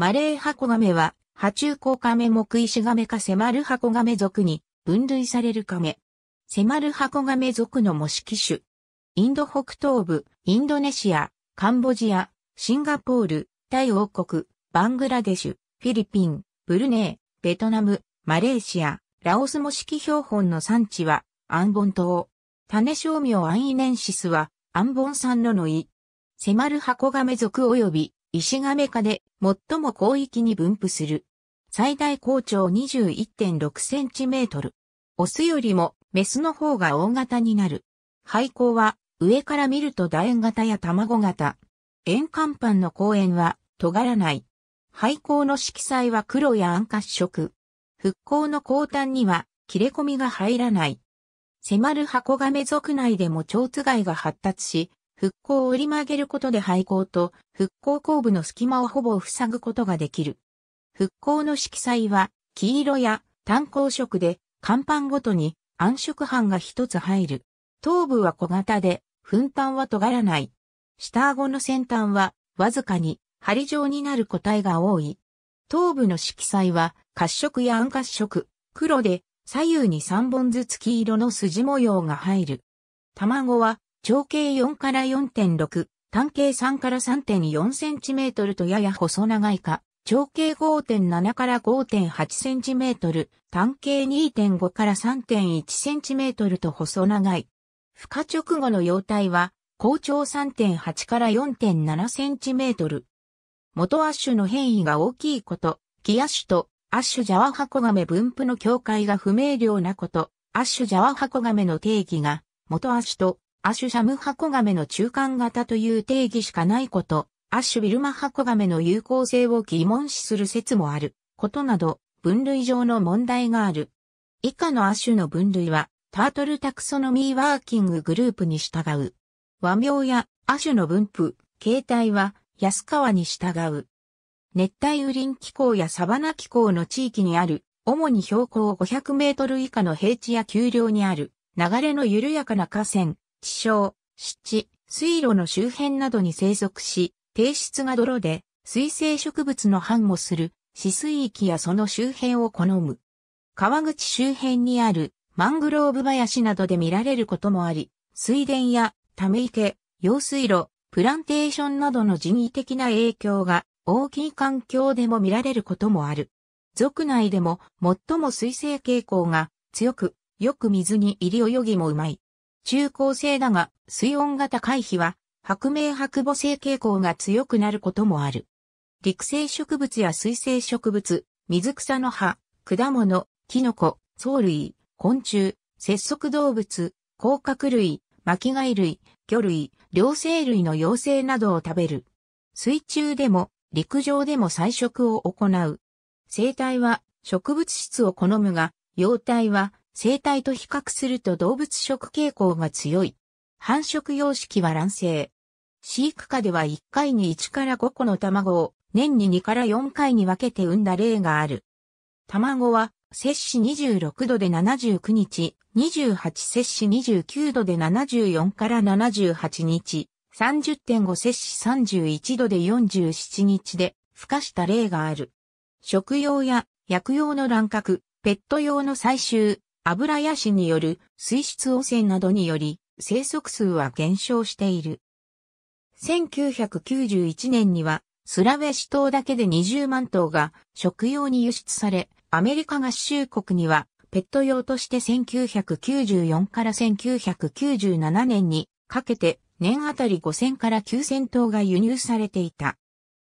マレーハコガメは、爬虫甲カメ目石ガメかセマルハコガメ属に分類されるカメ。セマルハコガメ属の模式種。インド北東部、インドネシア、カンボジア、シンガポール、タイ王国、バングラデシュ、フィリピン、ブルネー、ベトナム、マレーシア、ラオス模式標本の産地は、アンボン島。種商名アンイネンシスは、アンボン産ののい。セマルハコガメ属及び、イシガメ科で、最も広域に分布する。最大高長 21.6cm。オスよりもメスの方が大型になる。廃校は上から見ると楕円型や卵型。円乾板の公園は尖らない。廃校の色彩は黒や暗褐色。復興の後端には切れ込みが入らない。迫る箱亀族内でも蝶つがが発達し、復興を折り曲げることで廃校と復興後部の隙間をほぼ塞ぐことができる。復興の色彩は黄色や炭鉱色で甲板ごとに暗色斑が一つ入る。頭部は小型で、粉板は尖らない。下顎の先端はわずかに針状になる個体が多い。頭部の色彩は褐色や暗褐色、黒で左右に3本ずつ黄色の筋模様が入る。卵は長径4から4.6、単径3から3.4 c m とやや細長いか、長径5.7から5.8 c m 単径2.5から3.1 c m と細長い。孵化直後の幼体は、高長3.8から4.7 c m 元アッシュの変異が大きいこと、キアッシュとアッシュジャワハコガメ分布の境界が不明瞭なこと、アッシュジャワハコガメの定義が、元アッシュとアシュシャムハコガメの中間型という定義しかないこと、アッシュビルマハコガメの有効性を疑問視する説もあることなど、分類上の問題がある。以下のアッシュの分類は、タートルタクソノミーワーキンググループに従う。和名やアシュの分布、形態は安川に従う。熱帯雨林気候やサバナ気候の地域にある、主に標高500メートル以下の平地や丘陵にある、流れの緩やかな河川、地小、湿地、水路の周辺などに生息し、低質が泥で、水生植物の繁茂する、死水域やその周辺を好む。川口周辺にある、マングローブ林などで見られることもあり、水田や、ため池、用水路、プランテーションなどの人為的な影響が大きい環境でも見られることもある。族内でも最も水生傾向が強く、よく水に入り泳ぎもうまい。中高生だが、水温が高い日は、白明白母性傾向が強くなることもある。陸生植物や水生植物、水草の葉、果物、キノコ、藻類、昆虫、節足動物、甲殻類、巻貝類、魚類、両生類の幼生などを食べる。水中でも陸上でも採食を行う。生態は植物質を好むが、幼体は生態と比較すると動物食傾向が強い。繁殖様式は卵生。飼育下では1回に1から5個の卵を年に2から4回に分けて産んだ例がある。卵は摂氏26度で79日、28摂氏29度で74から78日、30.5摂氏31度で47日で孵化した例がある。食用や薬用の乱獲、ペット用の採集、油やしによる水質汚染などにより、生息数は減少している。1991年には、スラウェシ島だけで20万頭が食用に輸出され、アメリカ合衆国にはペット用として1994から1997年にかけて年あたり5000から9000頭が輸入されていた。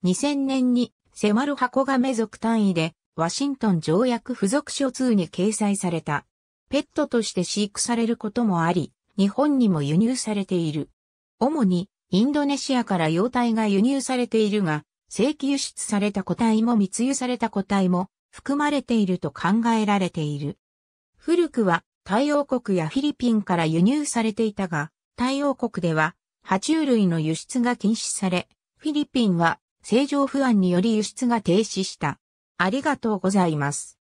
2000年に迫る箱が目族単位でワシントン条約付属書2に掲載された。ペットとして飼育されることもあり、日本にも輸入されている。主にインドネシアから幼体が輸入されているが、正規輸出された個体も密輸された個体も含まれていると考えられている。古くは太陽国やフィリピンから輸入されていたが、太陽国では爬虫類の輸出が禁止され、フィリピンは正常不安により輸出が停止した。ありがとうございます。